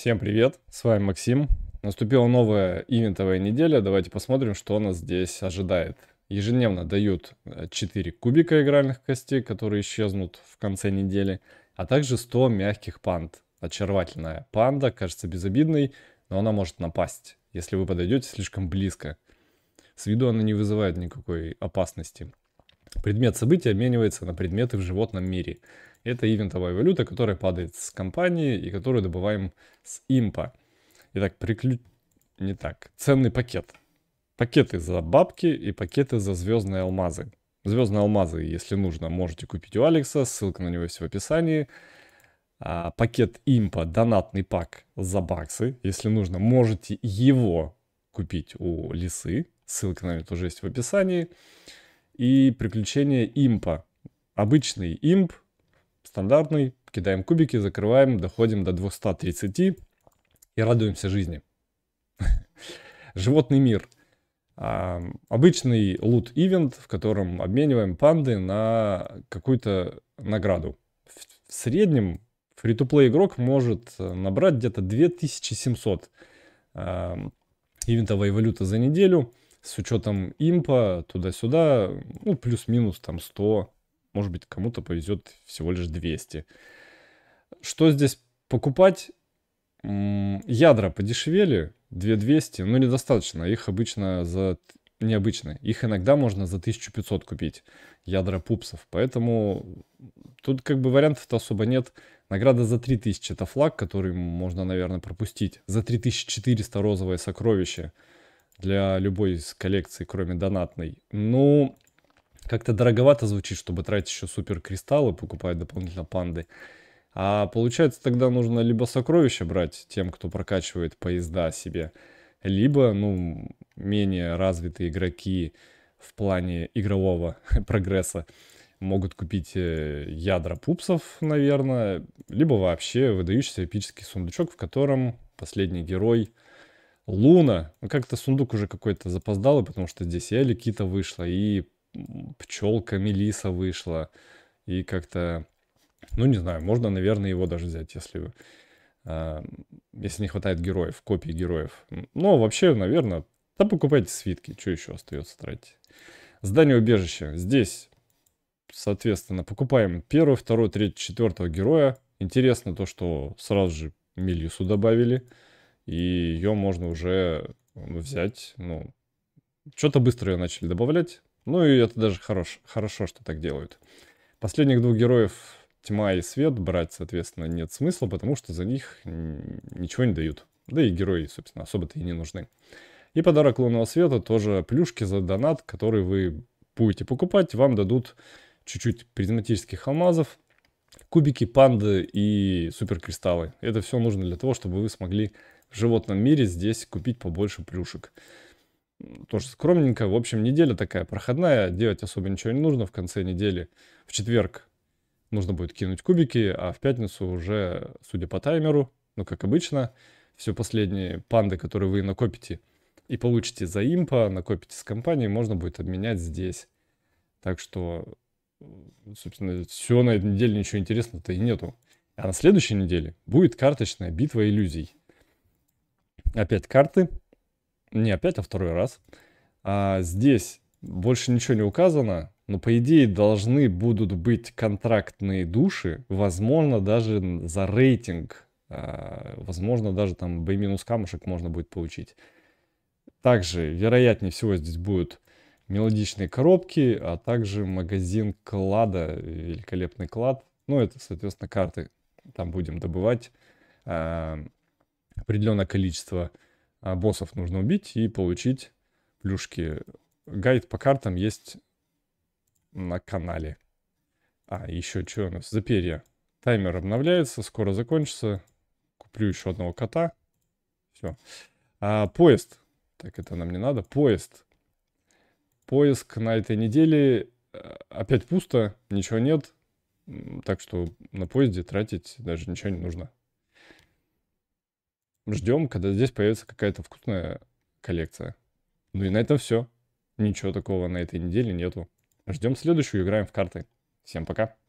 Всем привет, с вами Максим. Наступила новая ивентовая неделя, давайте посмотрим, что нас здесь ожидает. Ежедневно дают 4 э, кубика игральных костей, которые исчезнут в конце недели, а также 100 мягких панд. Очаровательная панда, кажется безобидной, но она может напасть, если вы подойдете слишком близко. С виду она не вызывает никакой опасности. Предмет события обменивается на предметы в животном мире – это ивентовая валюта, которая падает с компании и которую добываем с импа. Итак, приклю... Не так. Ценный пакет. Пакеты за бабки и пакеты за звездные алмазы. Звездные алмазы, если нужно, можете купить у Алекса, ссылка на него есть в описании. А, пакет импа, донатный пак за баксы. Если нужно, можете его купить у Лисы, ссылка на него тоже есть в описании. И приключение импа. Обычный имп, стандартный, кидаем кубики, закрываем, доходим до 230 и радуемся жизни. Животный мир. А, обычный лут-ивент, в котором обмениваем панды на какую-то награду. В, среднем фри то игрок может э, набрать где-то 2700 а, ивентовой валюты за неделю с учетом импа туда-сюда, ну, плюс-минус там 100 может быть, кому-то повезет всего лишь 200. Что здесь покупать? Ядра подешевели, 2200, но ну, недостаточно. Их обычно за... Необычно. Их иногда можно за 1500 купить. Ядра пупсов. Поэтому тут как бы вариантов-то особо нет. Награда за 3000 это флаг, который можно, наверное, пропустить. За 3400 розовое сокровище для любой из коллекций, кроме донатной. Ну, как-то дороговато звучит, чтобы тратить еще супер кристаллы, покупать дополнительно панды. А получается, тогда нужно либо сокровища брать тем, кто прокачивает поезда себе, либо, ну, менее развитые игроки в плане игрового прогресса могут купить э, ядра пупсов, наверное, либо вообще выдающийся эпический сундучок, в котором последний герой Луна. Ну, как-то сундук уже какой-то запоздалый, потому что здесь Эли кита вышла, и пчелка Мелиса вышла. И как-то, ну не знаю, можно, наверное, его даже взять, если, э, если не хватает героев, копий героев. Но вообще, наверное, да покупайте свитки, что еще остается тратить. Здание убежища. Здесь, соответственно, покупаем первого, второго, третьего, четвертого героя. Интересно то, что сразу же Мелису добавили. И ее можно уже взять, ну, что-то быстро ее начали добавлять. Ну и это даже хорош, хорошо, что так делают. Последних двух героев тьма и свет брать, соответственно, нет смысла, потому что за них ничего не дают. Да и герои, собственно, особо-то и не нужны. И подарок лунного света тоже плюшки за донат, который вы будете покупать. Вам дадут чуть-чуть призматических алмазов, кубики панды и суперкристаллы. Это все нужно для того, чтобы вы смогли в животном мире здесь купить побольше плюшек тоже скромненько. В общем, неделя такая проходная, делать особо ничего не нужно. В конце недели, в четверг, нужно будет кинуть кубики, а в пятницу уже, судя по таймеру, ну, как обычно, все последние панды, которые вы накопите и получите за импа, накопите с компанией, можно будет обменять здесь. Так что, собственно, все на этой неделе ничего интересного-то и нету. А на следующей неделе будет карточная битва иллюзий. Опять карты, не, опять, а второй раз. А, здесь больше ничего не указано, но по идее должны будут быть контрактные души, возможно, даже за рейтинг, а, возможно, даже там B- камушек можно будет получить. Также, вероятнее всего, здесь будут мелодичные коробки, а также магазин клада, великолепный клад. Ну, это, соответственно, карты. Там будем добывать а, определенное количество а, боссов нужно убить и получить плюшки. Гайд по картам есть на канале. А, еще что у нас? Заперья. Таймер обновляется, скоро закончится. Куплю еще одного кота. Все. А, поезд. Так, это нам не надо. Поезд. Поиск на этой неделе а, опять пусто, ничего нет. Так что на поезде тратить даже ничего не нужно ждем, когда здесь появится какая-то вкусная коллекция. Ну и на этом все. Ничего такого на этой неделе нету. Ждем следующую, играем в карты. Всем пока.